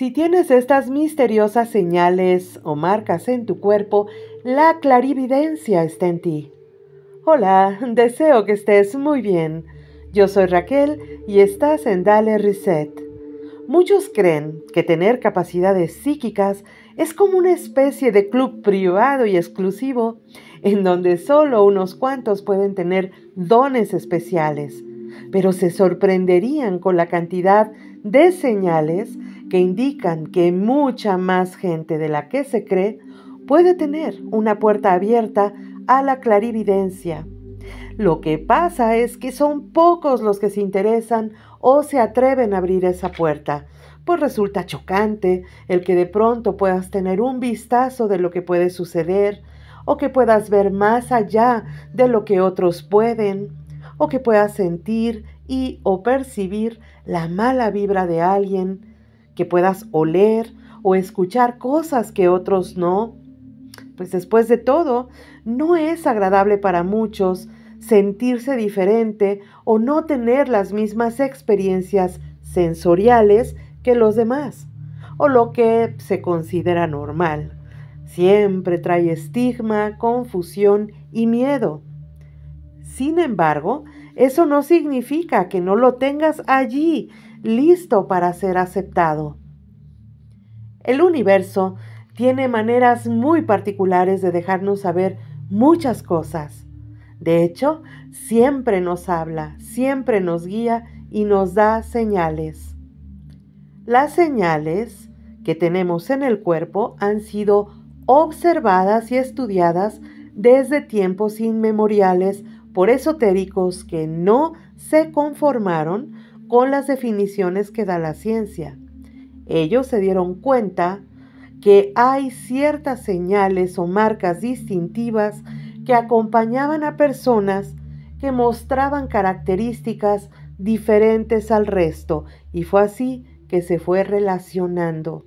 Si tienes estas misteriosas señales o marcas en tu cuerpo, la clarividencia está en ti. Hola, deseo que estés muy bien. Yo soy Raquel y estás en Dale Reset. Muchos creen que tener capacidades psíquicas es como una especie de club privado y exclusivo en donde solo unos cuantos pueden tener dones especiales, pero se sorprenderían con la cantidad de señales que indican que mucha más gente de la que se cree puede tener una puerta abierta a la clarividencia. Lo que pasa es que son pocos los que se interesan o se atreven a abrir esa puerta, pues resulta chocante el que de pronto puedas tener un vistazo de lo que puede suceder, o que puedas ver más allá de lo que otros pueden, o que puedas sentir y o percibir la mala vibra de alguien, que puedas oler o escuchar cosas que otros no. Pues después de todo, no es agradable para muchos sentirse diferente o no tener las mismas experiencias sensoriales que los demás, o lo que se considera normal. Siempre trae estigma, confusión y miedo. Sin embargo, eso no significa que no lo tengas allí listo para ser aceptado. El universo tiene maneras muy particulares de dejarnos saber muchas cosas. De hecho, siempre nos habla, siempre nos guía y nos da señales. Las señales que tenemos en el cuerpo han sido observadas y estudiadas desde tiempos inmemoriales por esotéricos que no se conformaron con las definiciones que da la ciencia. Ellos se dieron cuenta que hay ciertas señales o marcas distintivas que acompañaban a personas que mostraban características diferentes al resto y fue así que se fue relacionando.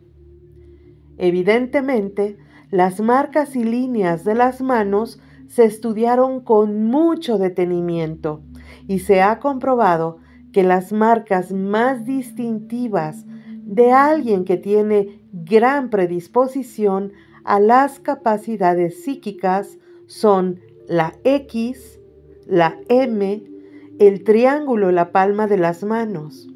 Evidentemente, las marcas y líneas de las manos se estudiaron con mucho detenimiento y se ha comprobado que las marcas más distintivas de alguien que tiene gran predisposición a las capacidades psíquicas son la X, la M, el triángulo, la palma de las manos.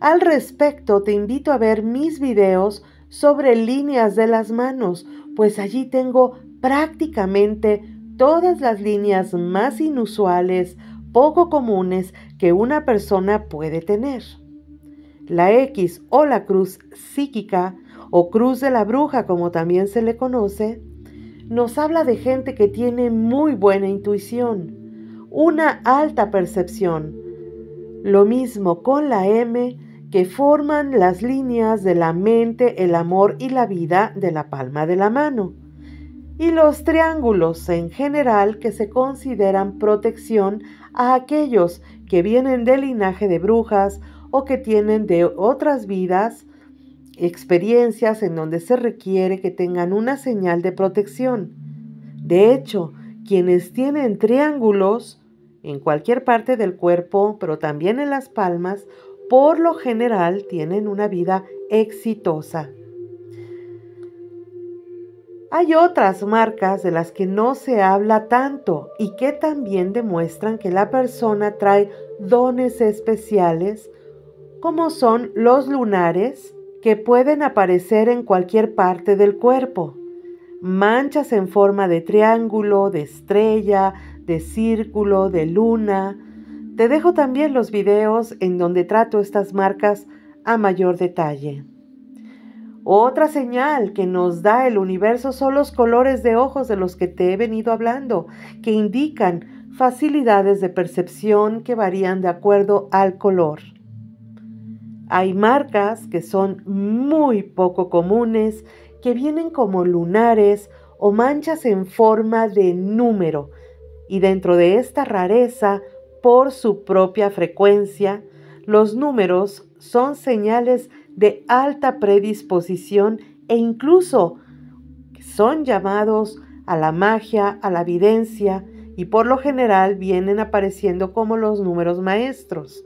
Al respecto, te invito a ver mis videos sobre líneas de las manos, pues allí tengo prácticamente todas las líneas más inusuales, poco comunes que una persona puede tener. La X o la cruz psíquica o cruz de la bruja como también se le conoce, nos habla de gente que tiene muy buena intuición, una alta percepción. Lo mismo con la M que forman las líneas de la mente, el amor y la vida de la palma de la mano. Y los triángulos en general que se consideran protección a aquellos que vienen del linaje de brujas o que tienen de otras vidas experiencias en donde se requiere que tengan una señal de protección. De hecho, quienes tienen triángulos en cualquier parte del cuerpo, pero también en las palmas, por lo general tienen una vida exitosa. Hay otras marcas de las que no se habla tanto y que también demuestran que la persona trae dones especiales, como son los lunares, que pueden aparecer en cualquier parte del cuerpo, manchas en forma de triángulo, de estrella, de círculo, de luna. Te dejo también los videos en donde trato estas marcas a mayor detalle. Otra señal que nos da el universo son los colores de ojos de los que te he venido hablando, que indican facilidades de percepción que varían de acuerdo al color. Hay marcas que son muy poco comunes, que vienen como lunares o manchas en forma de número, y dentro de esta rareza, por su propia frecuencia, los números son señales de alta predisposición e incluso son llamados a la magia, a la evidencia y por lo general vienen apareciendo como los números maestros.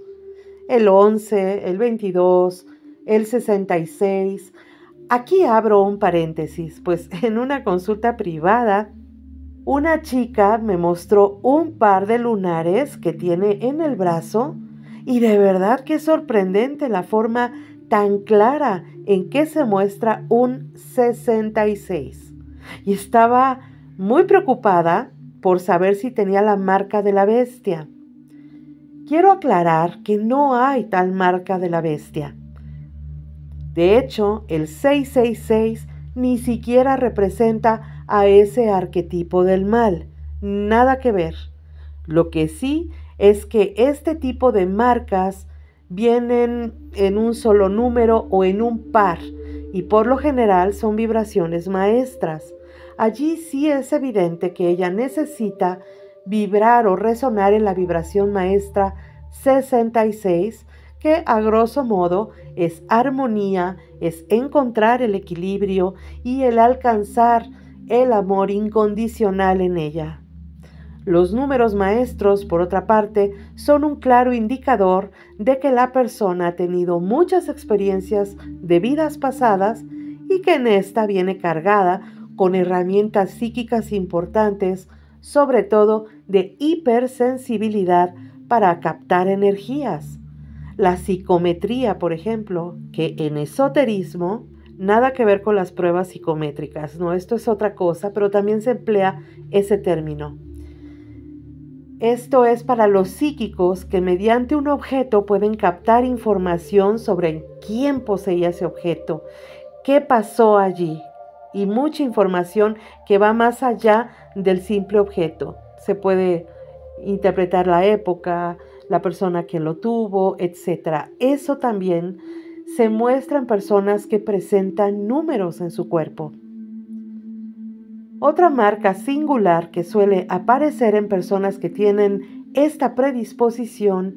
El 11, el 22, el 66. Aquí abro un paréntesis, pues en una consulta privada, una chica me mostró un par de lunares que tiene en el brazo y de verdad que es sorprendente la forma tan clara en que se muestra un 66. Y estaba muy preocupada por saber si tenía la marca de la bestia. Quiero aclarar que no hay tal marca de la bestia. De hecho, el 666 ni siquiera representa a ese arquetipo del mal. Nada que ver. Lo que sí es que este tipo de marcas vienen en un solo número o en un par y por lo general son vibraciones maestras. Allí sí es evidente que ella necesita vibrar o resonar en la vibración maestra 66, que a grosso modo es armonía, es encontrar el equilibrio y el alcanzar el amor incondicional en ella. Los números maestros, por otra parte, son un claro indicador de que la persona ha tenido muchas experiencias de vidas pasadas y que en esta viene cargada con herramientas psíquicas importantes, sobre todo de hipersensibilidad para captar energías. La psicometría, por ejemplo, que en esoterismo, nada que ver con las pruebas psicométricas, no, esto es otra cosa, pero también se emplea ese término. Esto es para los psíquicos que mediante un objeto pueden captar información sobre quién poseía ese objeto, qué pasó allí y mucha información que va más allá del simple objeto. Se puede interpretar la época, la persona que lo tuvo, etc. Eso también se muestra en personas que presentan números en su cuerpo. Otra marca singular que suele aparecer en personas que tienen esta predisposición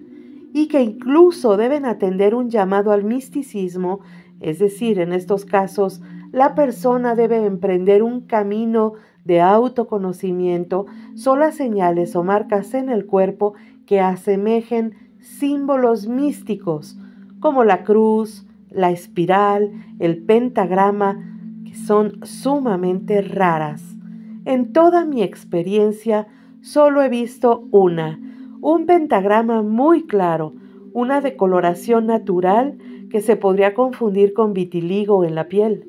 y que incluso deben atender un llamado al misticismo, es decir, en estos casos, la persona debe emprender un camino de autoconocimiento, son las señales o marcas en el cuerpo que asemejen símbolos místicos, como la cruz, la espiral, el pentagrama, que son sumamente raras. En toda mi experiencia solo he visto una, un pentagrama muy claro, una decoloración natural que se podría confundir con vitiligo en la piel.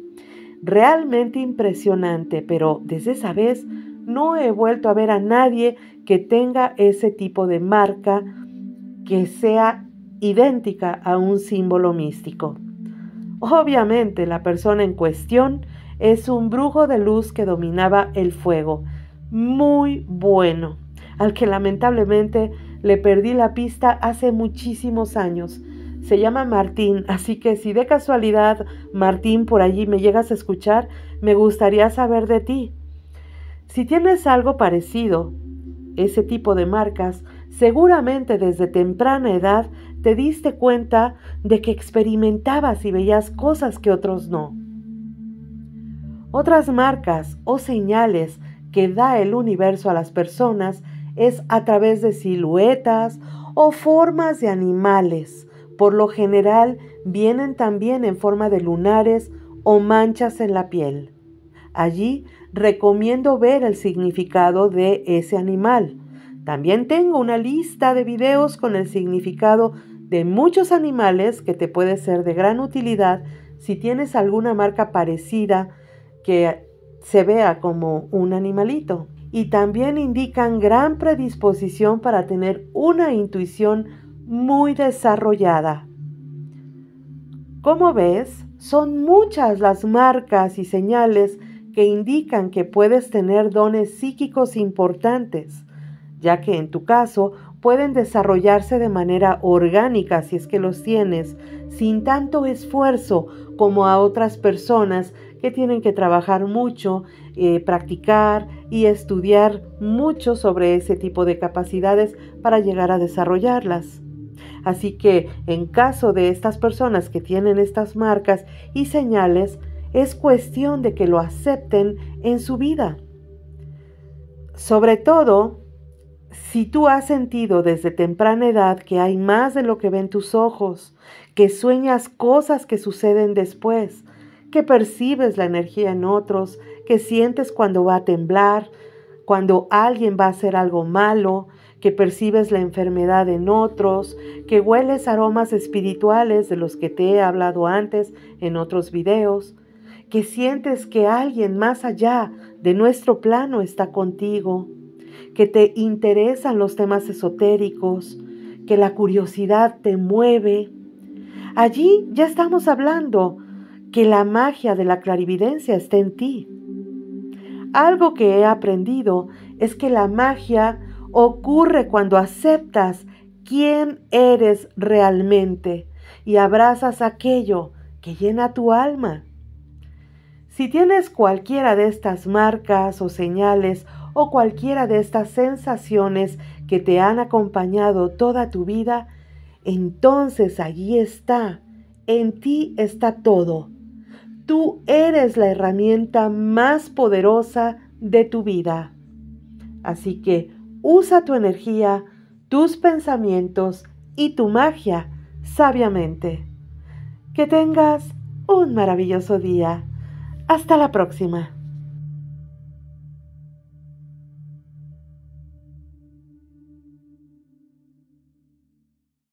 Realmente impresionante, pero desde esa vez no he vuelto a ver a nadie que tenga ese tipo de marca que sea idéntica a un símbolo místico. Obviamente la persona en cuestión es un brujo de luz que dominaba el fuego. Muy bueno, al que lamentablemente le perdí la pista hace muchísimos años. Se llama Martín, así que si de casualidad, Martín, por allí me llegas a escuchar, me gustaría saber de ti. Si tienes algo parecido, ese tipo de marcas, seguramente desde temprana edad te diste cuenta de que experimentabas y veías cosas que otros no. Otras marcas o señales que da el universo a las personas es a través de siluetas o formas de animales. Por lo general vienen también en forma de lunares o manchas en la piel. Allí recomiendo ver el significado de ese animal. También tengo una lista de videos con el significado de muchos animales que te puede ser de gran utilidad si tienes alguna marca parecida que se vea como un animalito. Y también indican gran predisposición para tener una intuición muy desarrollada. Como ves, son muchas las marcas y señales que indican que puedes tener dones psíquicos importantes, ya que en tu caso pueden desarrollarse de manera orgánica si es que los tienes, sin tanto esfuerzo como a otras personas que tienen que trabajar mucho, eh, practicar y estudiar mucho sobre ese tipo de capacidades para llegar a desarrollarlas. Así que en caso de estas personas que tienen estas marcas y señales, es cuestión de que lo acepten en su vida. Sobre todo, si tú has sentido desde temprana edad que hay más de lo que ven tus ojos, que sueñas cosas que suceden después, que percibes la energía en otros, que sientes cuando va a temblar, cuando alguien va a hacer algo malo, que percibes la enfermedad en otros, que hueles aromas espirituales de los que te he hablado antes en otros videos, que sientes que alguien más allá de nuestro plano está contigo, que te interesan los temas esotéricos, que la curiosidad te mueve. Allí ya estamos hablando que la magia de la clarividencia está en ti. Algo que he aprendido es que la magia ocurre cuando aceptas quién eres realmente y abrazas aquello que llena tu alma. Si tienes cualquiera de estas marcas o señales o cualquiera de estas sensaciones que te han acompañado toda tu vida, entonces allí está, en ti está todo Tú eres la herramienta más poderosa de tu vida. Así que usa tu energía, tus pensamientos y tu magia sabiamente. Que tengas un maravilloso día. Hasta la próxima.